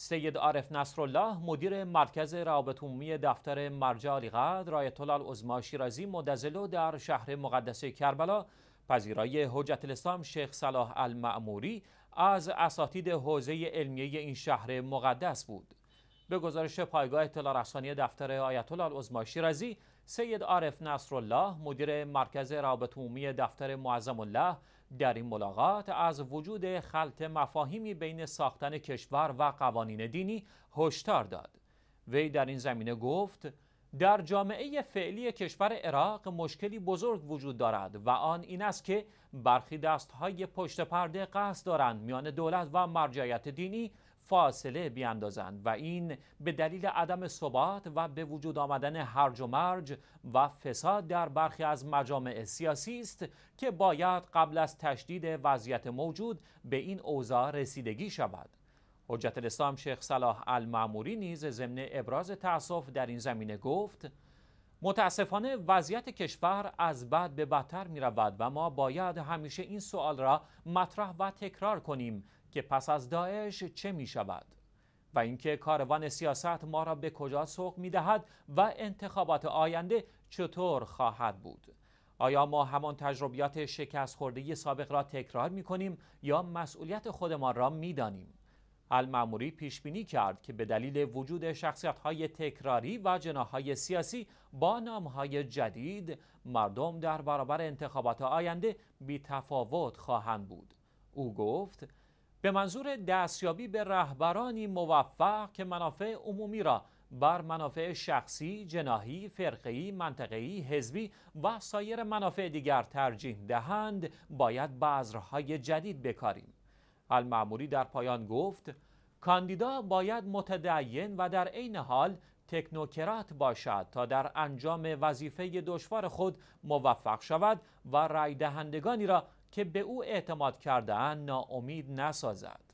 سید عارف نصرالله مدیر مرکز روابط عمومی دفتر مرجع علیقدر رایت عظما شیرازی مدزلو در شهر مقدس کربلا پذیرای حجت الاسلام شیخ صلاح المعموری از اساتید حوزه علمیه این شهر مقدس بود به گزارش پایگاه اطلاع رسانی دفتر آیت الله العظما شیرازی سید عارف نصرالله مدیر مرکز روابط عمومی دفتر معظم الله در این ملاقات از وجود خلط مفاهیمی بین ساختن کشور و قوانین دینی هشدار داد وی در این زمینه گفت در جامعه فعلی کشور عراق مشکلی بزرگ وجود دارد و آن این است که برخی دستهای پشت پرده قصد دارند میان دولت و مرجعیت دینی فاصله بیاندازند و این به دلیل عدم ثبات و به وجود آمدن هرج و مرج و فساد در برخی از مجامع سیاسی است که باید قبل از تشدید وضعیت موجود به این اوضاع رسیدگی شود حجت الاسلام شیخ صلاح المعموری نیز ضمن ابراز تأسف در این زمینه گفت متاسفانه وضعیت کشور از بد به بدتر می رود و ما باید همیشه این سوال را مطرح و تکرار کنیم که پس از داعش چه می شود؟ و اینکه کاروان سیاست ما را به کجا سوق می دهد و انتخابات آینده چطور خواهد بود؟ آیا ما همان تجربیات شکست خورده سابق را تکرار می کنیم یا مسئولیت خودمان را می دانیم؟ المعموری پیش بینی کرد که به دلیل وجود شخصیت های تکراری و جناهای سیاسی با نام های جدید مردم در برابر انتخابات آینده بی تفاوت خواهند بود او گفت به منظور دستیابی به رهبرانی موفق که منافع عمومی را بر منافع شخصی، جناهی، فرقی، منطقی، حزبی و سایر منافع دیگر ترجیح دهند باید بذرهای جدید بکاریم. المعموری در پایان گفت کاندیدا باید متدین و در عین حال تکنوکرات باشد تا در انجام وظیفه دشوار خود موفق شود و رای دهندگانی را که به او اعتماد کردهاند ناامید نسازد